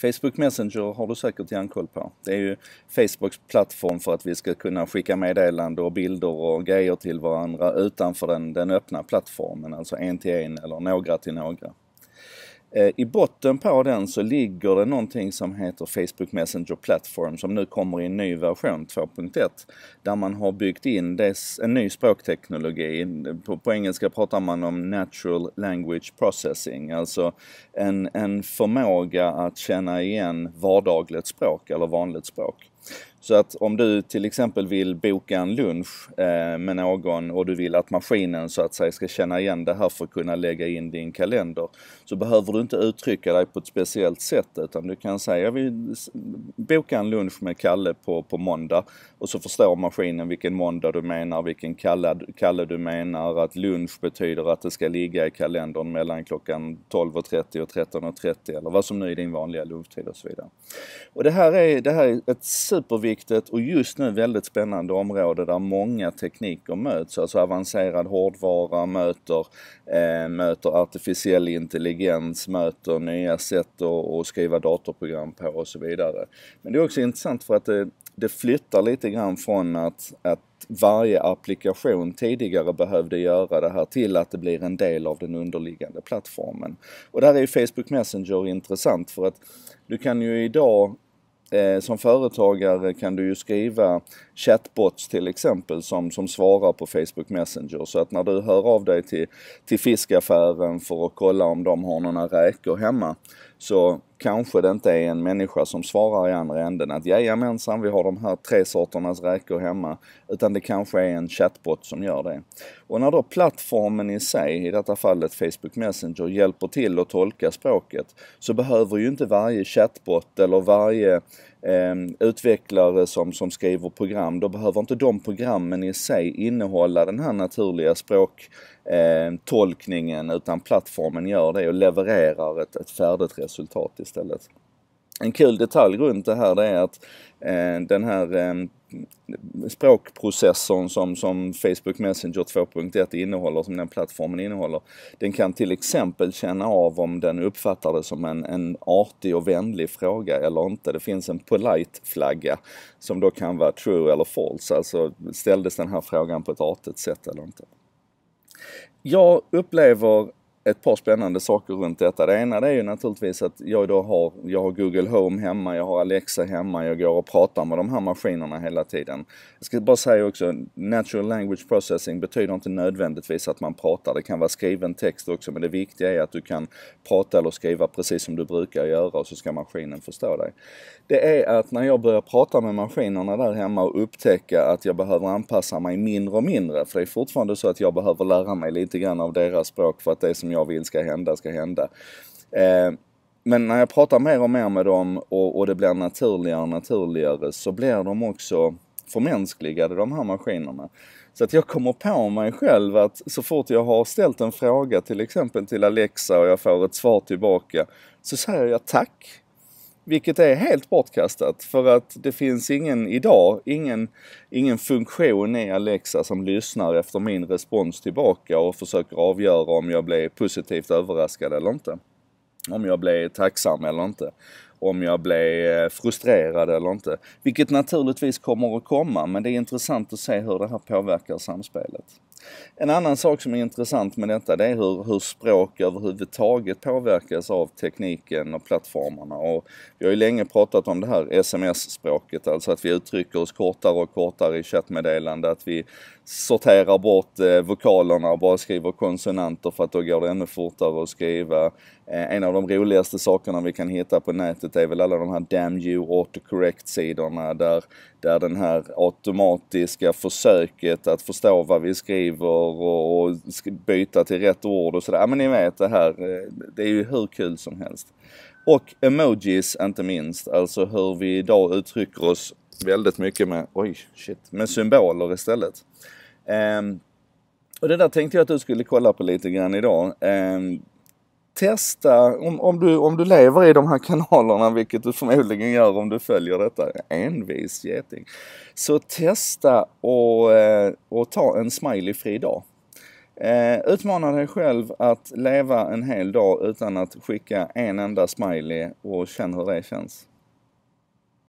Facebook Messenger har du säkert järnkoll på. Det är ju Facebooks plattform för att vi ska kunna skicka meddelanden och bilder och grejer till varandra utanför den, den öppna plattformen, alltså en till en eller några till några. Eh, I botten på den så ligger det någonting som heter Facebook Messenger Platform som nu kommer i en ny version 2.1 där man har byggt in en ny språkteknologi. På, på engelska pratar man om Natural Language Processing, alltså en, en förmåga att känna igen vardagligt språk eller vanligt språk. Så att om du till exempel vill boka en lunch eh, med någon och du vill att maskinen så att säga ska känna igen det här för att kunna lägga in din kalender. Så behöver du inte uttrycka dig på ett speciellt sätt utan du kan säga jag vill boka en lunch med Kalle på, på måndag och så förstår maskinen vilken måndag du menar, vilken Kalle, Kalle du menar, att lunch betyder att det ska ligga i kalendern mellan klockan 12.30 och 13.30 eller vad som nu är din vanliga lunchtid och så vidare. Och det här är, det här är ett superviktigt överviktigt och just nu väldigt spännande område där många tekniker möts. Alltså avancerad hårdvara möter, eh, möter artificiell intelligens, möter nya sätt att, att skriva datorprogram på och så vidare. Men det är också intressant för att det, det flyttar lite grann från att, att varje applikation tidigare behövde göra det här till att det blir en del av den underliggande plattformen. Och där är ju Facebook Messenger intressant för att du kan ju idag Eh, som företagare kan du ju skriva chatbots till exempel som, som svarar på Facebook Messenger. Så att när du hör av dig till, till fiskaffären för att kolla om de har några räkor hemma så kanske det inte är en människa som svarar i andra änden att jajamensan, vi har de här tre sorternas räkor hemma. Utan det kanske är en chatbot som gör det. Och när då plattformen i sig, i detta fallet Facebook Messenger, hjälper till att tolka språket så behöver ju inte varje chatbot eller varje Ehm, utvecklare som, som skriver program, då behöver inte de programmen i sig innehålla den här naturliga språktolkningen ehm, utan plattformen gör det och levererar ett, ett färdigt resultat istället. En kul detalj runt det här det är att eh, den här eh, språkprocessorn som, som Facebook Messenger 2.1 innehåller, som den plattformen innehåller, den kan till exempel känna av om den uppfattar det som en, en artig och vänlig fråga eller inte. Det finns en polite-flagga som då kan vara true eller false, alltså ställdes den här frågan på ett artigt sätt eller inte. Jag upplever ett par spännande saker runt detta. Det ena det är ju naturligtvis att jag då har, jag har Google Home hemma, jag har Alexa hemma, jag går och pratar med de här maskinerna hela tiden. Jag ska bara säga också, Natural Language Processing betyder inte nödvändigtvis att man pratar. Det kan vara skriven text också, men det viktiga är att du kan prata eller skriva precis som du brukar göra och så ska maskinen förstå dig. Det är att när jag börjar prata med maskinerna där hemma och upptäcka att jag behöver anpassa mig mindre och mindre, för det är fortfarande så att jag behöver lära mig lite grann av deras språk för att det som som jag vill ska hända, ska hända. Eh, men när jag pratar mer och mer med dem och, och det blir naturligare och naturligare så blir de också förmänskligade, de här maskinerna. Så att jag kommer på mig själv att så fort jag har ställt en fråga till exempel till Alexa och jag får ett svar tillbaka så säger jag tack vilket är helt bortkastat för att det finns ingen idag, ingen, ingen funktion i Alexa som lyssnar efter min respons tillbaka och försöker avgöra om jag blev positivt överraskad eller inte. Om jag blev tacksam eller inte om jag blev eh, frustrerad eller inte. Vilket naturligtvis kommer att komma, men det är intressant att se hur det här påverkar samspelet. En annan sak som är intressant med detta det är hur, hur språk överhuvudtaget påverkas av tekniken och plattformarna. Och vi har ju länge pratat om det här sms-språket, alltså att vi uttrycker oss kortare och kortare i chattmeddelande, att vi sorterar bort eh, vokalerna och bara skriver konsonanter för att då går det ännu fortare att skriva. Eh, en av de roligaste sakerna vi kan hitta på nätet nätet är väl alla de här damn you autocorrect-sidorna där, där den här automatiska försöket att förstå vad vi skriver och, och byta till rätt ord och sådär. Ja, men ni vet det här, eh, det är ju hur kul som helst. Och emojis inte minst, alltså hur vi idag uttrycker oss väldigt mycket med, oj, shit, med symboler istället. Um, och det där tänkte jag att du skulle kolla på lite grann idag. Um, testa, om, om, du, om du lever i de här kanalerna, vilket du förmodligen gör om du följer detta, envis geting. Så testa och, eh, och ta en smileyfri dag. Eh, utmana dig själv att leva en hel dag utan att skicka en enda smiley och känn hur det känns.